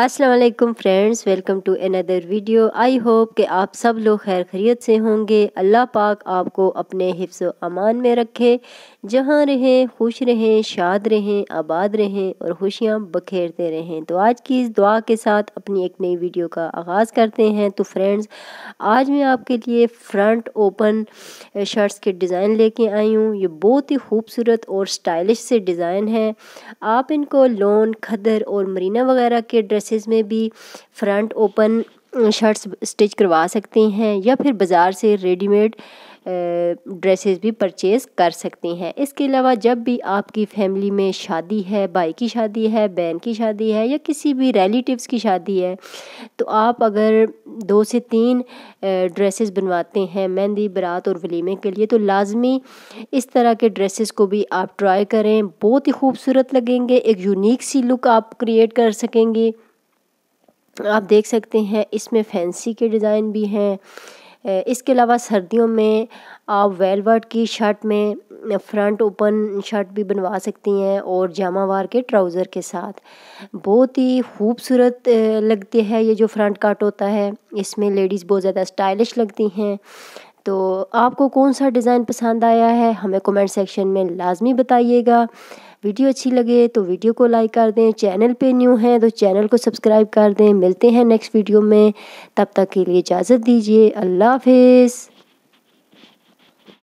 Aslam friends welcome to another video I hope कि आप सब लोग खैर खरीत से होंगे अल्लाह पाक आपको अपने हिफ्स अमान में रखे जहाँ रहें खुश रहें शाद रहें आबाद रहें और खुशियाँ बखेरते रहें तो आज की इस दुआ के साथ अपनी एक नई वीडियो का आगाज़ करते हैं तो फ्रेंड्स आज मैं आपके लिए फ्रंट ओपन शर्ट्स के डिज़ाइन लेके आई हूँ ये बहुत ही खूबसूरत और स्टाइलिश से डिज़ाइन है आप इनको लोन खदर और मरीना वगैरह के ड्रेस ड्रेसेस में भी फ्रंट ओपन शर्ट्स स्टिच करवा सकती हैं या फिर बाज़ार से रेडीमेड ड्रेसेस भी परचेज़ कर सकती हैं इसके अलावा जब भी आपकी फैमिली में शादी है भाई की शादी है बहन की शादी है या किसी भी रिलेटिव्स की शादी है तो आप अगर दो से तीन ड्रेसेस बनवाते हैं मेहंदी बरात और वलीमे के लिए तो लाजमी इस तरह के ड्रेसेस को भी आप ट्राई करें बहुत ही खूबसूरत लगेंगे एक यूनिक सी लुक आप क्रिएट कर सकेंगे आप देख सकते हैं इसमें फैंसी के डिज़ाइन भी हैं इसके अलावा सर्दियों में आप वेलवर्ट की शर्ट में फ्रंट ओपन शर्ट भी बनवा सकती हैं और जामावार के ट्राउज़र के साथ बहुत ही खूबसूरत लगती है ये जो फ्रंट काट होता है इसमें लेडीज़ बहुत ज़्यादा स्टाइलिश लगती हैं तो आपको कौन सा डिज़ाइन पसंद आया है हमें कमेंट सेक्शन में लाजमी बताइएगा वीडियो अच्छी लगे तो वीडियो को लाइक कर दें चैनल पे न्यू हैं तो चैनल को सब्सक्राइब कर दें मिलते हैं नेक्स्ट वीडियो में तब तक के लिए इजाज़त दीजिए अल्लाह हाफिज़